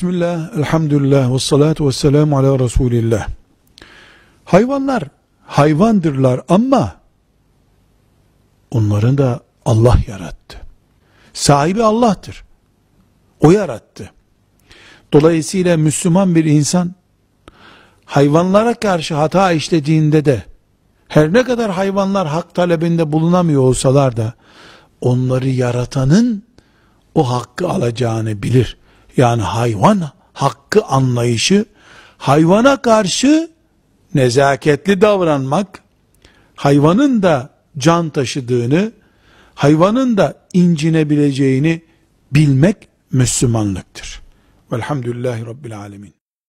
Bismillah, elhamdülillah, ve salatu ve selamu ala Resulillah. Hayvanlar hayvandırlar ama onların da Allah yarattı. Sahibi Allah'tır. O yarattı. Dolayısıyla Müslüman bir insan hayvanlara karşı hata işlediğinde de her ne kadar hayvanlar hak talebinde bulunamıyor olsalar da onları yaratanın o hakkı alacağını bilir. Yani hayvan hakkı anlayışı, hayvana karşı nezaketli davranmak, hayvanın da can taşıdığını, hayvanın da incinebileceğini bilmek Müslümanlıktır. Velhamdülillahi Rabbil Alemin.